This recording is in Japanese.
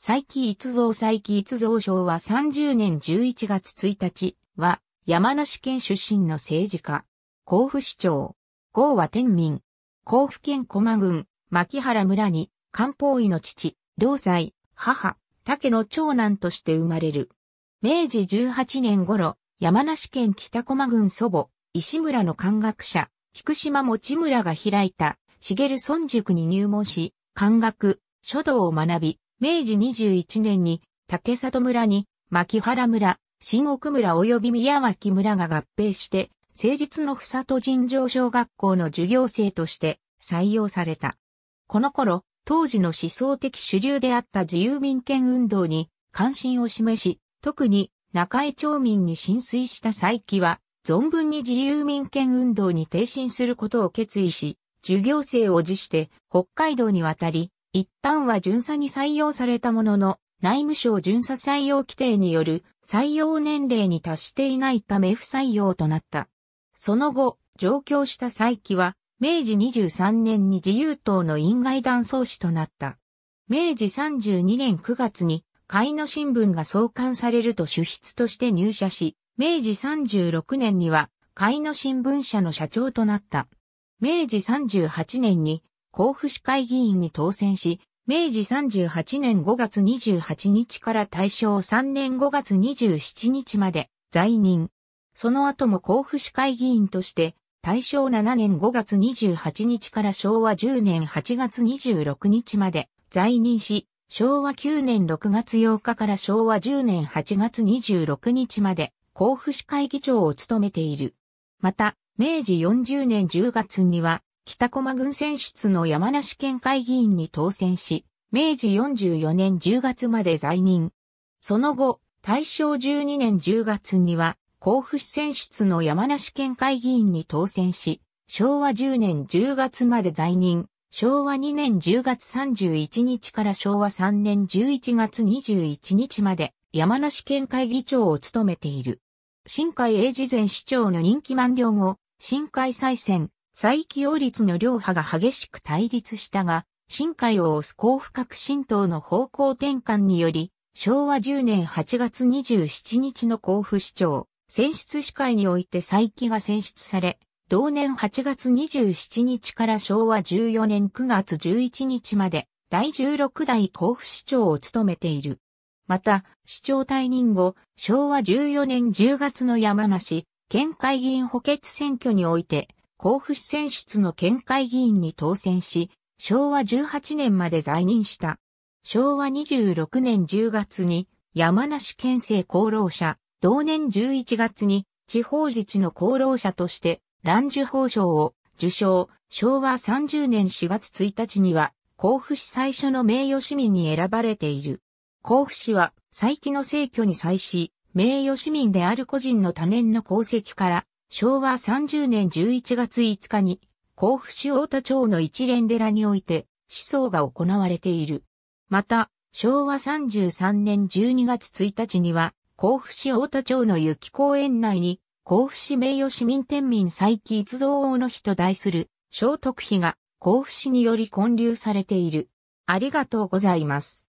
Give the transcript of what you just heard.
佐伯逸蔵佐伯逸蔵賞は30年11月1日は山梨県出身の政治家、甲府市長、郷は天民、甲府県駒郡、牧原村に漢方医の父、良妻、母、竹の長男として生まれる。明治18年頃、山梨県北駒郡祖母、石村の漢学者、菊島持村が開いた、茂村塾に入門し、漢学、書道を学び、明治21年に竹里村に牧原村、新奥村及び宮脇村が合併して、成立のふさと尋常小学校の授業生として採用された。この頃、当時の思想的主流であった自由民権運動に関心を示し、特に中江町民に浸水した再起は、存分に自由民権運動に挺身することを決意し、授業生を辞して北海道に渡り、一旦は巡査に採用されたものの、内務省巡査採用規定による採用年齢に達していないため不採用となった。その後、上京した再起は、明治23年に自由党の院外団総司となった。明治32年9月に、会の新聞が創刊されると主筆として入社し、明治36年には、会の新聞社の社長となった。明治38年に、甲府市会議員に当選し、明治38年5月28日から大正3年5月27日まで在任。その後も甲府市会議員として、大正7年5月28日から昭和10年8月26日まで在任し、昭和9年6月8日から昭和10年8月26日まで甲府市会議長を務めている。また、明治40年10月には北駒郡選出の山梨県会議員に当選し、明治44年10月まで在任。その後、大正12年10月には、甲府市選出の山梨県会議員に当選し、昭和10年10月まで在任。昭和2年10月31日から昭和3年11月21日まで山梨県会議長を務めている。新海英治前市長の任期満了後、新海再選、再起用率の両派が激しく対立したが、新海を推す交付革新党の方向転換により、昭和10年8月27日の甲府市長、選出司会において再起が選出され、同年8月27日から昭和14年9月11日まで、第16代甲府市長を務めている。また、市長退任後、昭和14年10月の山梨、県会議員補欠選挙において、甲府市選出の県会議員に当選し、昭和18年まで在任した。昭和26年10月に山梨県政功労者、同年11月に地方自治の功労者として乱受報賞を受賞、昭和30年4月1日には甲府市最初の名誉市民に選ばれている。甲府市は、再起の政挙に際し、名誉市民である個人の多年の功績から、昭和30年11月5日に、甲府市太田町の一連寺において、思想が行われている。また、昭和33年12月1日には、甲府市太田町の雪公園内に、甲府市名誉市民天民再起一造王の日と題する、聖徳碑が甲府市により建立されている。ありがとうございます。